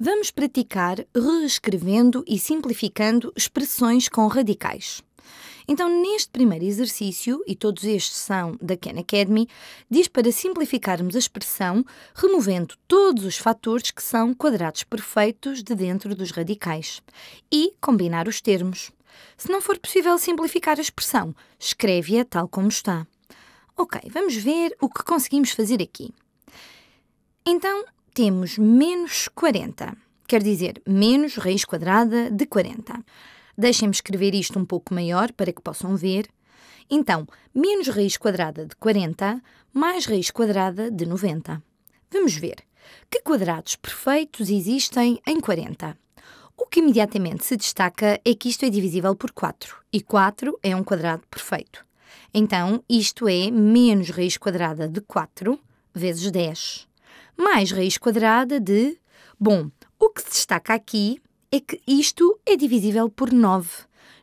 Vamos praticar reescrevendo e simplificando expressões com radicais. Então, neste primeiro exercício, e todos estes são da Khan Academy, diz para simplificarmos a expressão removendo todos os fatores que são quadrados perfeitos de dentro dos radicais e combinar os termos. Se não for possível simplificar a expressão, escreve-a tal como está. Ok, vamos ver o que conseguimos fazer aqui. Então, temos menos 40, quer dizer, menos raiz quadrada de 40. Deixem-me escrever isto um pouco maior para que possam ver. Então, menos raiz quadrada de 40 mais raiz quadrada de 90. Vamos ver. Que quadrados perfeitos existem em 40? O que imediatamente se destaca é que isto é divisível por 4 e 4 é um quadrado perfeito. Então, isto é menos raiz quadrada de 4 vezes 10 mais raiz quadrada de. Bom, o que se destaca aqui é que isto é divisível por 9.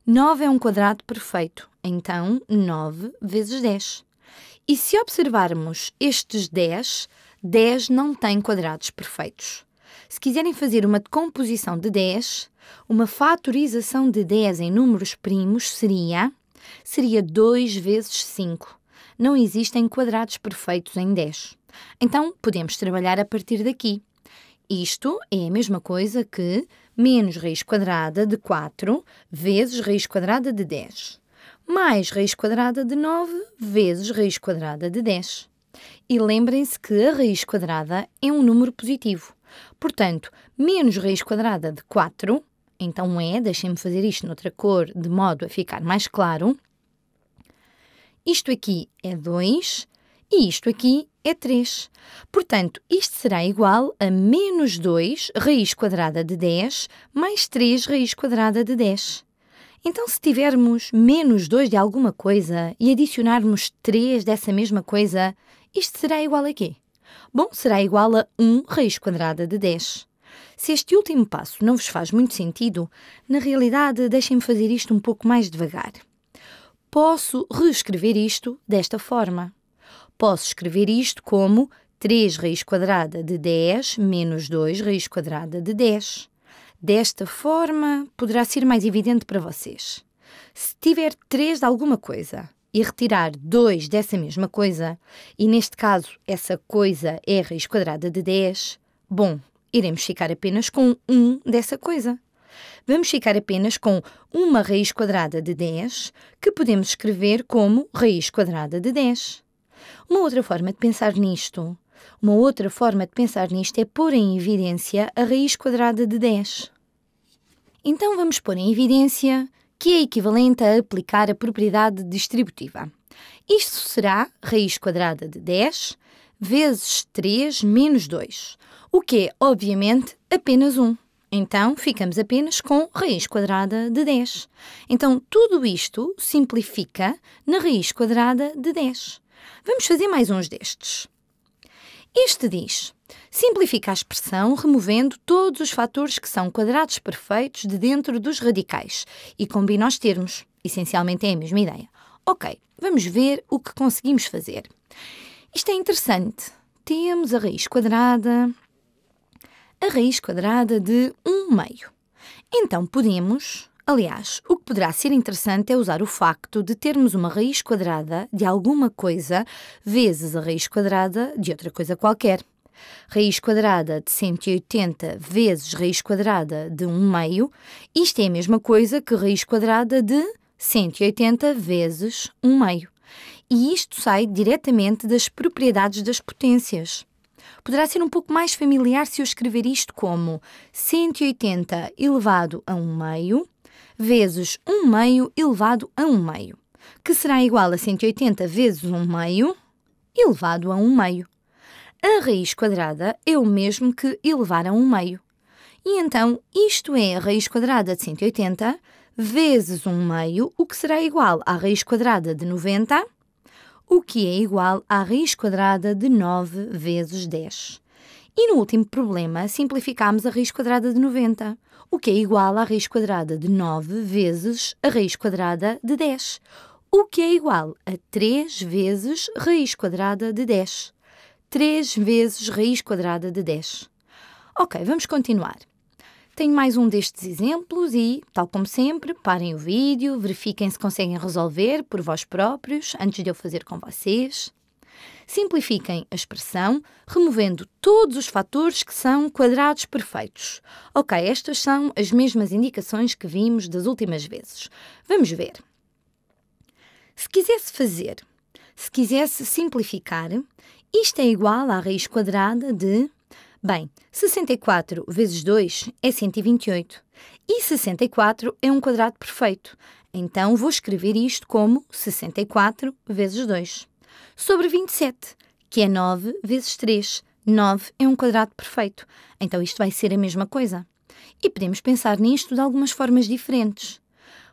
9 é um quadrado perfeito, então 9 vezes 10. E se observarmos estes 10, 10 não tem quadrados perfeitos. Se quiserem fazer uma decomposição de 10, uma fatorização de 10 em números primos seria seria 2 vezes 5 não existem quadrados perfeitos em 10. Então, podemos trabalhar a partir daqui. Isto é a mesma coisa que menos raiz quadrada de 4 vezes raiz quadrada de 10, mais raiz quadrada de 9 vezes raiz quadrada de 10. E lembrem-se que a raiz quadrada é um número positivo. Portanto, menos raiz quadrada de 4, então é, deixem-me fazer isto noutra cor de modo a ficar mais claro, isto aqui é 2 e isto aqui é 3. Portanto, isto será igual a menos 2 raiz quadrada de 10 mais 3 raiz quadrada de 10. Então, se tivermos menos 2 de alguma coisa e adicionarmos 3 dessa mesma coisa, isto será igual a quê? Bom, será igual a 1 raiz quadrada de 10. Se este último passo não vos faz muito sentido, na realidade deixem-me fazer isto um pouco mais devagar posso reescrever isto desta forma. Posso escrever isto como 3 raiz quadrada de 10 menos 2 raiz quadrada de 10. Desta forma, poderá ser mais evidente para vocês. Se tiver 3 de alguma coisa e retirar 2 dessa mesma coisa, e neste caso essa coisa é raiz quadrada de 10, bom, iremos ficar apenas com 1 dessa coisa vamos ficar apenas com uma raiz quadrada de 10, que podemos escrever como raiz quadrada de 10. Uma outra forma de pensar nisto, uma outra forma de pensar nisto é pôr em evidência a raiz quadrada de 10. Então vamos pôr em evidência que é equivalente a aplicar a propriedade distributiva. Isto será raiz quadrada de 10 vezes 3 menos 2, o que é, obviamente, apenas 1. Então, ficamos apenas com raiz quadrada de 10. Então, tudo isto simplifica na raiz quadrada de 10. Vamos fazer mais uns destes. Este diz: simplifica a expressão removendo todos os fatores que são quadrados perfeitos de dentro dos radicais e combina os termos. Essencialmente é a mesma ideia. Ok, vamos ver o que conseguimos fazer. Isto é interessante. Temos a raiz quadrada a raiz quadrada de 1 meio. Então podemos, aliás, o que poderá ser interessante é usar o facto de termos uma raiz quadrada de alguma coisa vezes a raiz quadrada de outra coisa qualquer. Raiz quadrada de 180 vezes raiz quadrada de 1 meio, isto é a mesma coisa que raiz quadrada de 180 vezes 1 meio. E isto sai diretamente das propriedades das potências. Poderá ser um pouco mais familiar se eu escrever isto como 180 elevado a 1 meio vezes 1 meio elevado a 1 meio, que será igual a 180 vezes 1 meio elevado a 1 meio. A raiz quadrada é o mesmo que elevar a 1 meio. E então, isto é a raiz quadrada de 180 vezes 1 meio, o que será igual à raiz quadrada de 90 o que é igual à raiz quadrada de 9 vezes 10. E no último problema, simplificámos a raiz quadrada de 90, o que é igual à raiz quadrada de 9 vezes a raiz quadrada de 10, o que é igual a 3 vezes raiz quadrada de 10. 3 vezes raiz quadrada de 10. Ok, vamos continuar. Tenho mais um destes exemplos e, tal como sempre, parem o vídeo, verifiquem se conseguem resolver por vós próprios antes de eu fazer com vocês. Simplifiquem a expressão removendo todos os fatores que são quadrados perfeitos. Ok, estas são as mesmas indicações que vimos das últimas vezes. Vamos ver. Se quisesse fazer, se quisesse simplificar, isto é igual à raiz quadrada de Bem, 64 vezes 2 é 128 e 64 é um quadrado perfeito. Então vou escrever isto como 64 vezes 2. Sobre 27, que é 9 vezes 3. 9 é um quadrado perfeito. Então isto vai ser a mesma coisa. E podemos pensar nisto de algumas formas diferentes.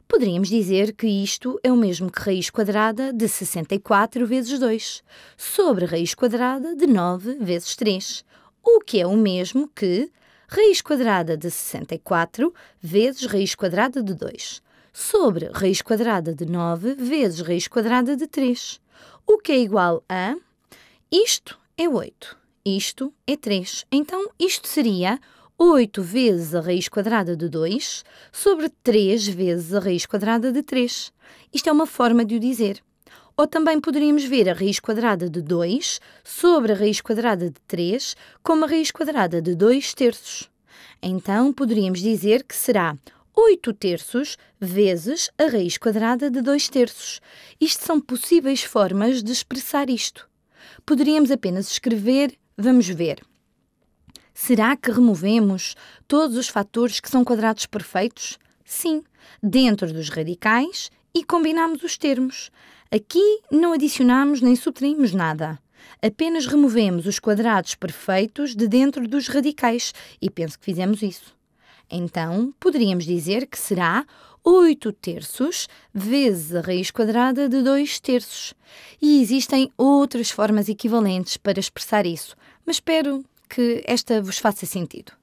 Poderíamos dizer que isto é o mesmo que raiz quadrada de 64 vezes 2 sobre raiz quadrada de 9 vezes 3 o que é o mesmo que raiz quadrada de 64 vezes raiz quadrada de 2 sobre raiz quadrada de 9 vezes raiz quadrada de 3, o que é igual a isto é 8, isto é 3. Então, isto seria 8 vezes a raiz quadrada de 2 sobre 3 vezes a raiz quadrada de 3. Isto é uma forma de o dizer. Ou também poderíamos ver a raiz quadrada de 2 sobre a raiz quadrada de 3 como a raiz quadrada de 2 terços. Então, poderíamos dizer que será 8 terços vezes a raiz quadrada de 2 terços. Isto são possíveis formas de expressar isto. Poderíamos apenas escrever, vamos ver. Será que removemos todos os fatores que são quadrados perfeitos? Sim, dentro dos radicais e combinamos os termos. Aqui não adicionamos nem subtraímos nada. Apenas removemos os quadrados perfeitos de dentro dos radicais e penso que fizemos isso. Então, poderíamos dizer que será 8 terços vezes a raiz quadrada de 2 terços. E existem outras formas equivalentes para expressar isso, mas espero que esta vos faça sentido.